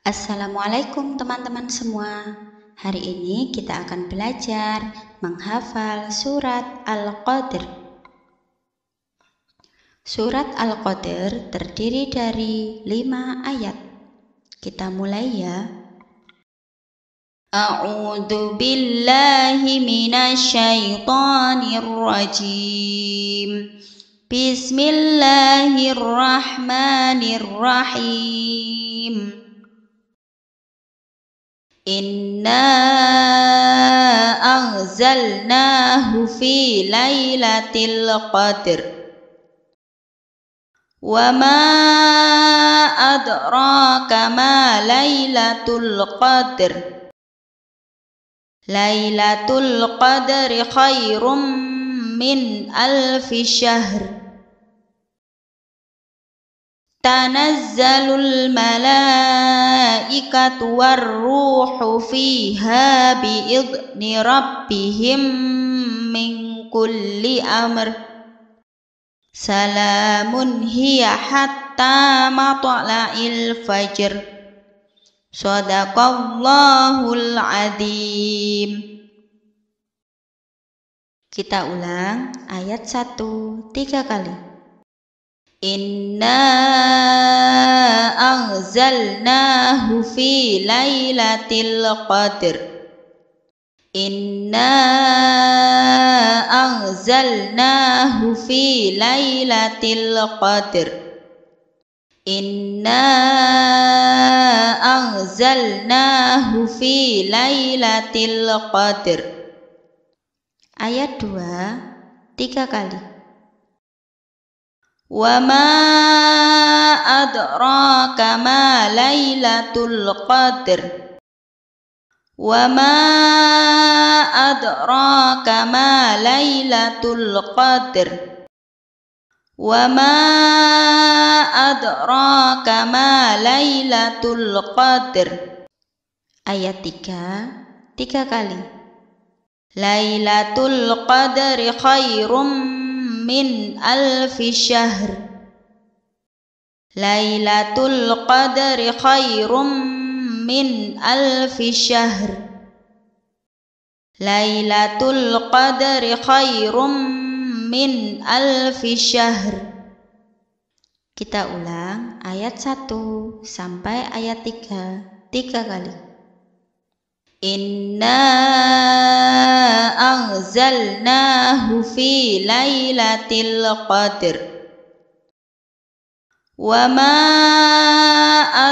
Assalamualaikum teman-teman semua. Hari ini kita akan belajar menghafal surat Al-Qadr. Surat Al-Qadr terdiri dari 5 ayat. Kita mulai ya. A'udzu billahi minasyaitonir rajim. Bismillahirrahmanirrahim. إنا أنزلناه في ليلة القدر وما أدراك ما ليلة القدر ليلة القدر خير من ألف شهر Tanazzalul malaikatu warruhu fiha biidni rabbihim min kulli amr Salamun hiya hatta matla'il fajr Sadaqallahul azim Kita ulang ayat 1 tiga kali Inna anzalnahu fi lailatil qadr Inna anzalnahu fi lailatil qadr Inna anzalnahu fi lailatil qadr Ayat 2 tiga kali وما أدراك ما ليلة القدر وما أدراك ما ليلة القدر وما أدراك ما ليلة القدر Ayat 3 Tiga kali القدر خير khairum min alfi syahr Lailatul qadri khairum min alfi syahr Lailatul qadri khairum min alfi syahr Kita ulang ayat 1 sampai ayat 3 tiga kali Inna أنزلناه في ليلة القدر وما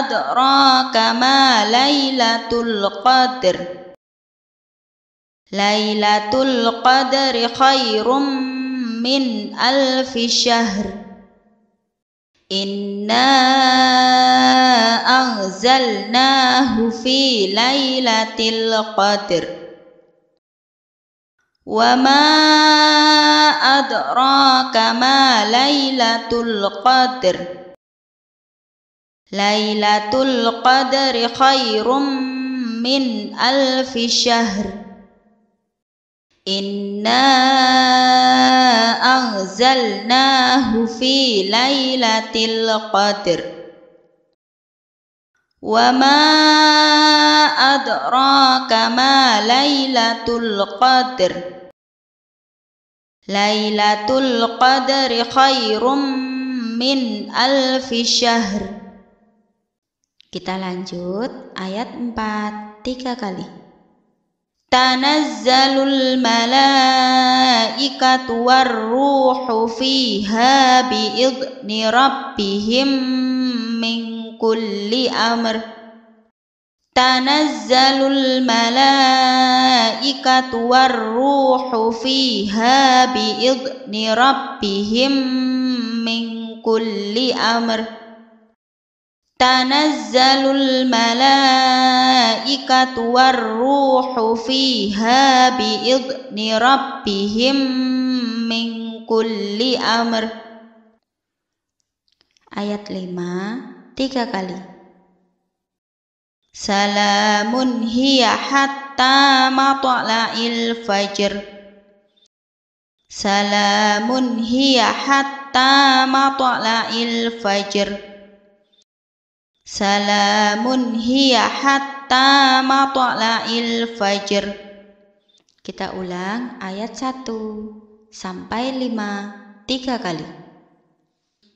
أدراك ما ليلة القدر ليلة القدر خير من ألف شهر إنا أنزلناه في ليلة القدر وما أدراك ما ليلة القدر ليلة القدر خير من ألف شهر إنا أنزلناه في ليلة القدر وما أدراك ما ليلة القدر Lailatul Qadri khairum min alfi syahr. Kita lanjut ayat 4 tiga kali. Tanazzalul malaikatu warruhu fiha bi'idni rabbihim min kulli amr. تنزل الملائكة والروح فيها بإذن ربهم من كل أمر تنزل الملائكة والروح فيها بإذن ربهم من كل أمر آيات 5 3 kali Salamun hiya hatta matla'il fajr. Salamun hiya hatta matla'il fajr. Salamun hiya hatta matla'il fajr. Kita ulang ayat 1 sampai 5 tiga kali.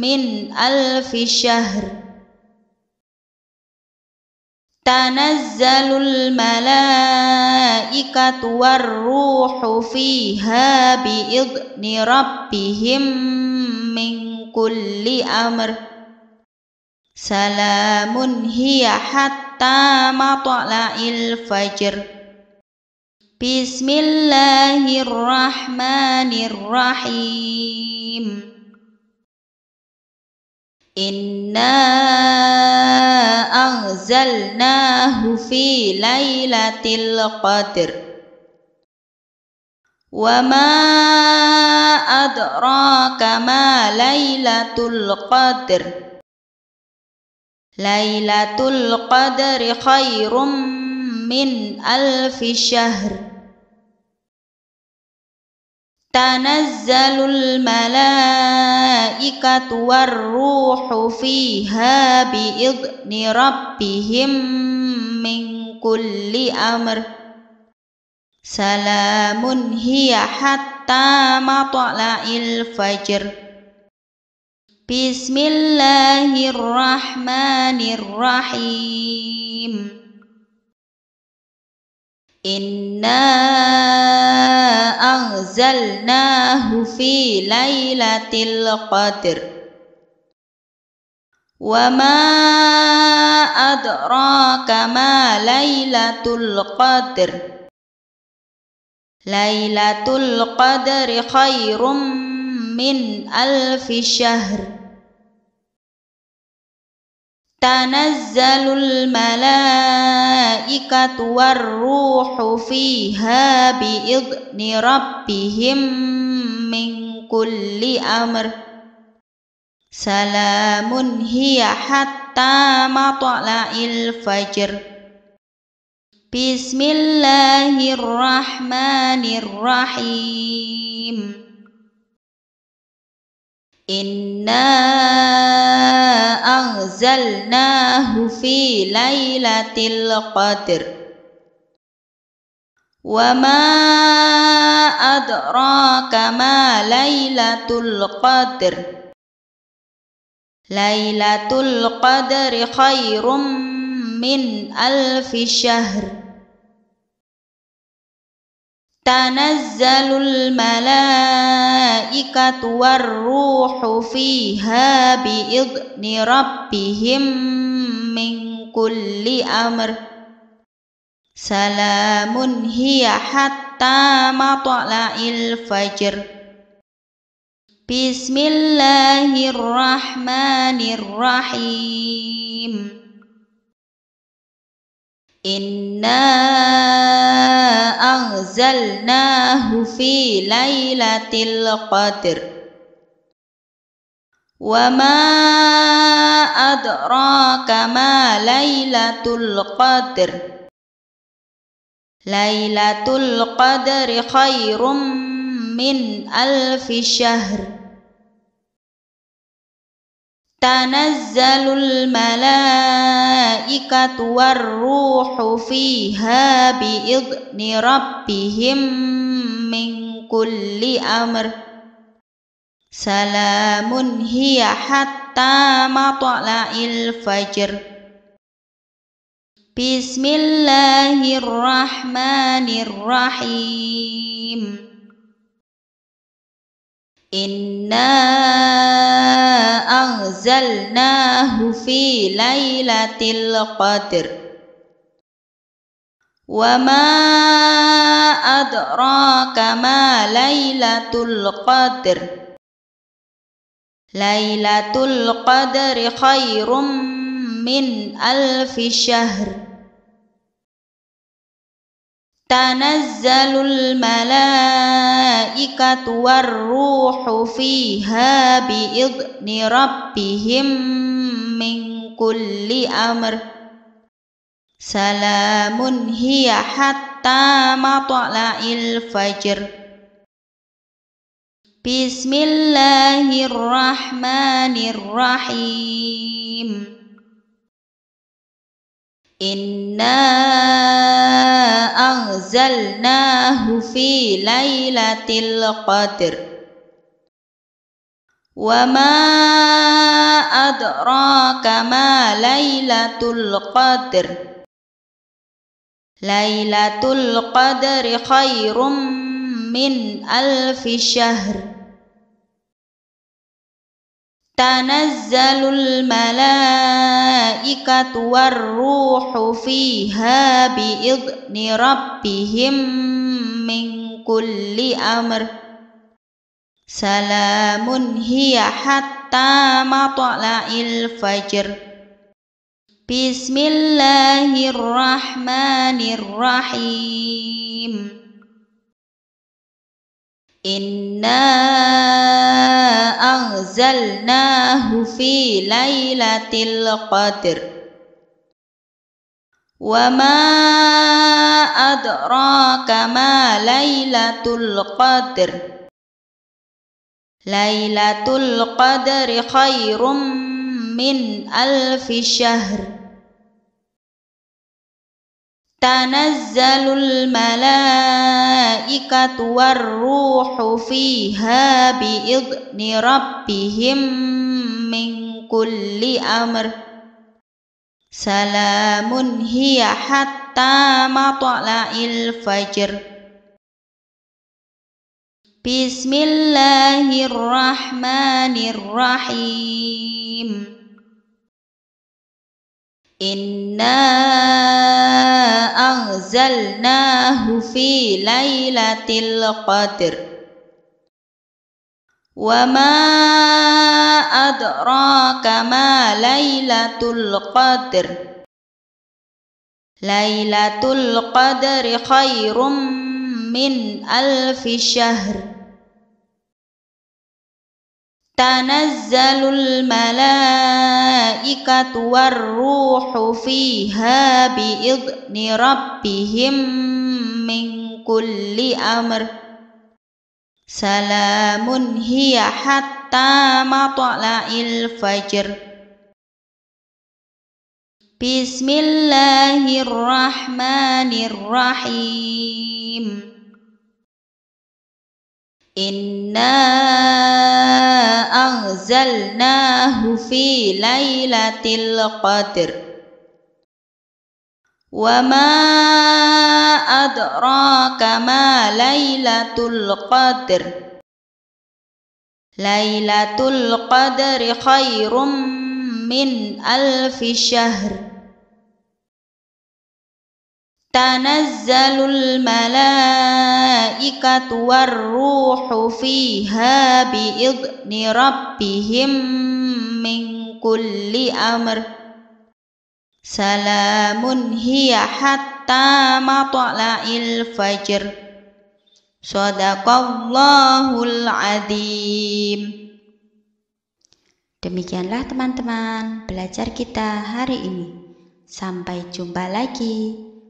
من ألف شهر تنزل الملائكة والروح فيها بإذن ربهم من كل أمر سلام هي حتى مطلع الفجر بسم الله الرحمن الرحيم إنا أنزلناه في ليلة القدر وما أدراك ما ليلة القدر ليلة القدر خير من ألف شهر تنزل الملائكة الملائكة والروح فيها بإذن ربهم من كل أمر سلام هي حتى مطلع الفجر بسم الله الرحمن الرحيم إنا أنزلناه في ليلة القدر وما أدراك ما ليلة القدر ليلة القدر خير من ألف شهر تنزل الملائكة والروح فيها بإذن ربهم من كل أمر سلام هي حتى مطلع الفجر بسم الله الرحمن الرحيم إنا أنزلناه في ليلة القدر وما أدراك ما ليلة القدر ليلة القدر خير من ألف شهر تنزل الملائكة والروح فيها بإذن ربهم من كل أمر سلام هي حتى مطلع الفجر بسم الله الرحمن الرحيم إنا أنزلناه في ليلة القدر وما أدراك ما ليلة القدر ليلة القدر خير من ألف شهر تنزل الملائكة والروح فيها بإذن ربهم من كل أمر سلام هي حتى مطلع الفجر بسم الله الرحمن الرحيم إنا أنزلناه في ليلة القدر وما أدراك ما ليلة القدر ليلة القدر خير من ألف شهر تنزل الملائكة والروح فيها بإذن ربهم من كل أمر سلام هي حتى مطلع الفجر بسم الله الرحمن الرحيم إنا أنزلناه في ليلة القدر وما أدراك ما ليلة القدر ليلة القدر خير من ألف شهر تنزل الملائكة والروح فيها بإذن ربهم من كل أمر سلام هي حتى مطلع الفجر بسم الله الرحمن الرحيم إنا أنزلناه في ليلة القدر وما أدراك ما ليلة القدر ليلة القدر خير من ألف شهر تنزل الملائكة والروح فيها بإذن ربهم من كل أمر سلام هي حتى مطلع الفجر بسم الله الرحمن الرحيم إنا أنزلناه في ليلة القدر وما أدراك ما ليلة القدر ليلة القدر خير من ألف شهر تنزل الملائكة والروح فيها بإذن ربهم من كل أمر سلام هي حتى مطلع الفجر بسم الله الرحمن الرحيم إنا أنزلناه في ليلة القدر وما أدراك ما ليلة القدر ليلة القدر خير من ألف شهر tanazzalul malaikatu warruhu fiha biidni rabbihim min kulli amr salamun hiya hatta matla'il fajr sadaqallahul adim Demikianlah teman-teman belajar kita hari ini. Sampai jumpa lagi.